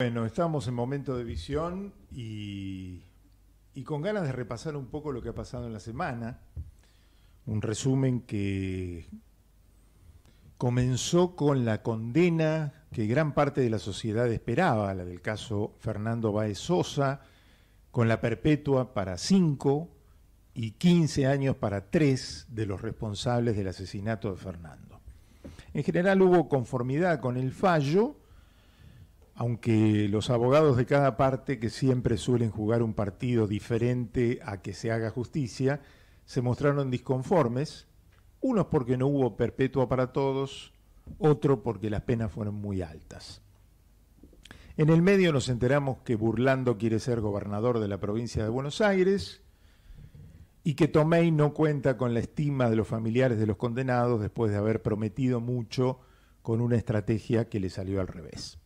Bueno, estamos en momento de visión y, con ganas de repasar un poco lo que ha pasado en la semana. Un resumen que comenzó con la condena que gran parte de la sociedad esperaba, la del caso Fernando Baez Sosa, con la perpetua para cinco y 15 años para tres de los responsables del asesinato de Fernando. En general hubo conformidad con el fallo aunque los abogados de cada parte, que siempre suelen jugar un partido diferente a que se haga justicia, se mostraron disconformes, unos porque no hubo perpetua para todos, otro porque las penas fueron muy altas. En el medio nos enteramos que Burlando quiere ser gobernador de la provincia de Buenos Aires y que Tomei no cuenta con la estima de los familiares de los condenados después de haber prometido mucho con una estrategia que le salió al revés.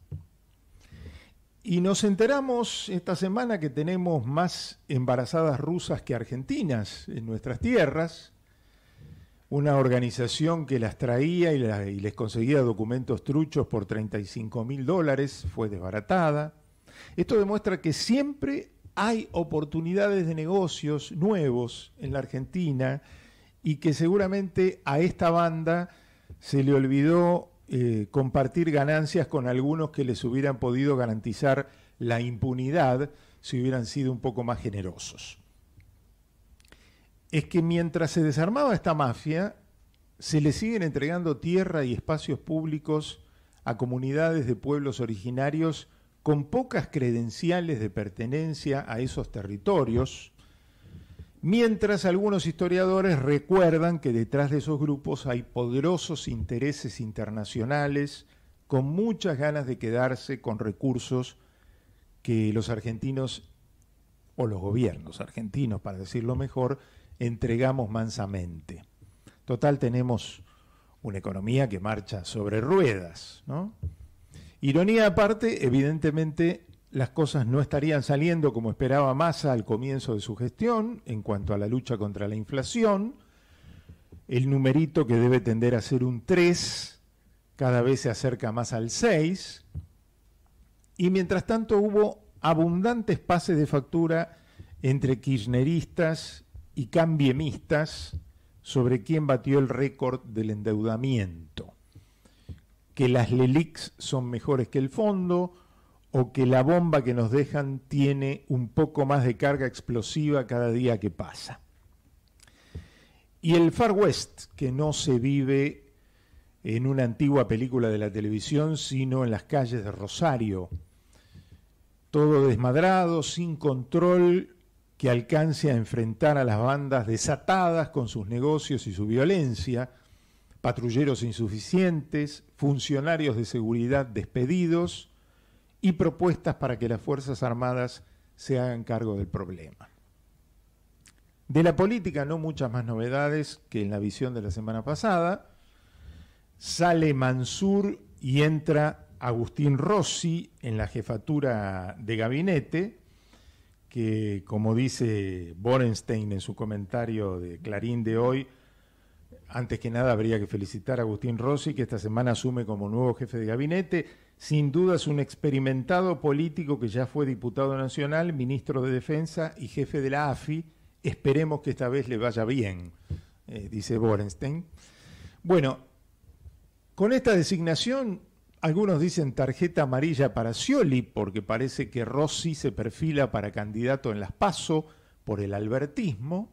Y nos enteramos esta semana que tenemos más embarazadas rusas que argentinas en nuestras tierras. Una organización que las traía y, les conseguía documentos truchos por 35 mil dólares fue desbaratada. Esto demuestra que siempre hay oportunidades de negocios nuevos en la Argentina y que seguramente a esta banda se le olvidó eh, compartir ganancias con algunos que les hubieran podido garantizar la impunidad si hubieran sido un poco más generosos. Es que mientras se desarmaba esta mafia, se le siguen entregando tierra y espacios públicos a comunidades de pueblos originarios con pocas credenciales de pertenencia a esos territorios, Mientras algunos historiadores recuerdan que detrás de esos grupos hay poderosos intereses internacionales con muchas ganas de quedarse con recursos que los argentinos, o los gobiernos argentinos, para decirlo mejor, entregamos mansamente. Total, tenemos una economía que marcha sobre ruedas. Ironía aparte, evidentemente, las cosas no estarían saliendo como esperaba Massa al comienzo de su gestión en cuanto a la lucha contra la inflación. El numerito que debe tender a ser un 3 cada vez se acerca más al 6. Y mientras tanto hubo abundantes pases de factura entre kirchneristas y cambiemistas sobre quién batió el récord del endeudamiento. Que las LELICs son mejores que el fondo, o que la bomba que nos dejan tiene un poco más de carga explosiva cada día que pasa. Y el Far West, que no se vive en una antigua película de la televisión, sino en las calles de Rosario. Todo desmadrado, sin control, que alcance a enfrentar a las bandas desatadas con sus negocios y su violencia, patrulleros insuficientes, funcionarios de seguridad despedidos, y propuestas para que las Fuerzas Armadas se hagan cargo del problema. De la política no muchas más novedades que en la visión de la semana pasada. Sale Mansur y entra Agustín Rossi en la jefatura de gabinete, que como dice Borenstein en su comentario de Clarín de hoy, antes que nada, habría que felicitar a Agustín Rossi, que esta semana asume como nuevo jefe de gabinete. Sin duda es un experimentado político que ya fue diputado nacional, ministro de Defensa y jefe de la AFI. Esperemos que esta vez le vaya bien, eh, dice Borenstein. Bueno, con esta designación, algunos dicen tarjeta amarilla para Scioli, porque parece que Rossi se perfila para candidato en las PASO por el albertismo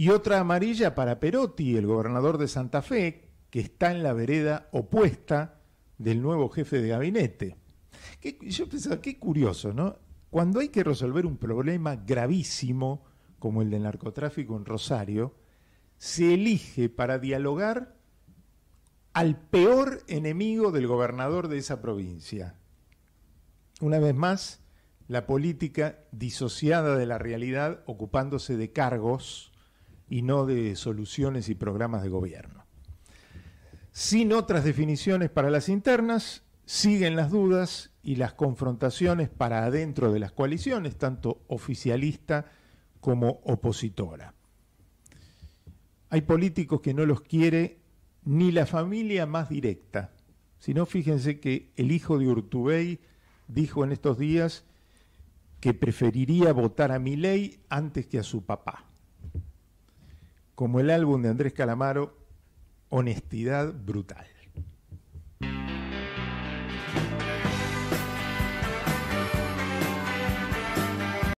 y otra amarilla para Perotti, el gobernador de Santa Fe, que está en la vereda opuesta del nuevo jefe de gabinete. yo pensaba, qué curioso, ¿no? Cuando hay que resolver un problema gravísimo como el del narcotráfico en Rosario, se elige para dialogar al peor enemigo del gobernador de esa provincia. Una vez más, la política disociada de la realidad, ocupándose de cargos y no de soluciones y programas de gobierno. Sin otras definiciones para las internas, siguen las dudas y las confrontaciones para adentro de las coaliciones, tanto oficialista como opositora. Hay políticos que no los quiere ni la familia más directa, sino fíjense que el hijo de Urtubey dijo en estos días que preferiría votar a mi ley antes que a su papá como el álbum de Andrés Calamaro, Honestidad Brutal.